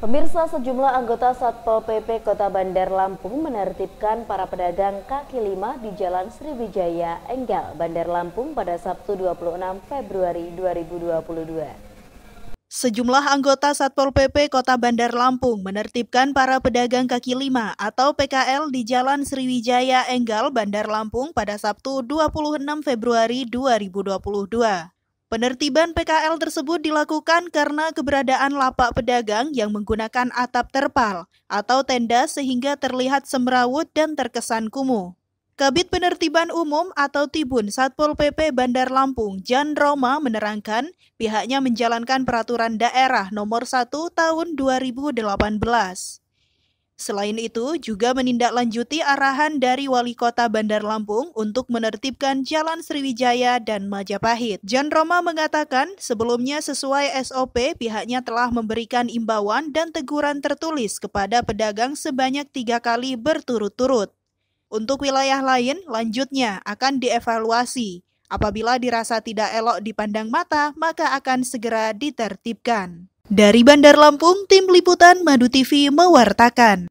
Pemirsa sejumlah anggota Satpol PP Kota Bandar Lampung menertibkan para pedagang kaki lima di Jalan Sriwijaya, Enggal, Bandar Lampung pada Sabtu 26 Februari 2022. Sejumlah anggota Satpol PP Kota Bandar Lampung menertibkan para pedagang kaki lima atau PKL di Jalan Sriwijaya Enggal, Bandar Lampung pada Sabtu 26 Februari 2022. Penertiban PKL tersebut dilakukan karena keberadaan lapak pedagang yang menggunakan atap terpal atau tenda sehingga terlihat semrawut dan terkesan kumuh. Kabit Penertiban Umum atau Tibun Satpol PP Bandar Lampung, Jan Roma menerangkan pihaknya menjalankan peraturan daerah nomor 1 tahun 2018. Selain itu, juga menindaklanjuti arahan dari Wali Kota Bandar Lampung untuk menertibkan Jalan Sriwijaya dan Majapahit. Jan Roma mengatakan, sebelumnya sesuai SOP, pihaknya telah memberikan imbauan dan teguran tertulis kepada pedagang sebanyak tiga kali berturut-turut. Untuk wilayah lain, lanjutnya akan dievaluasi. Apabila dirasa tidak elok dipandang mata, maka akan segera ditertibkan. Dari Bandar Lampung, Tim Liputan Madu TV mewartakan.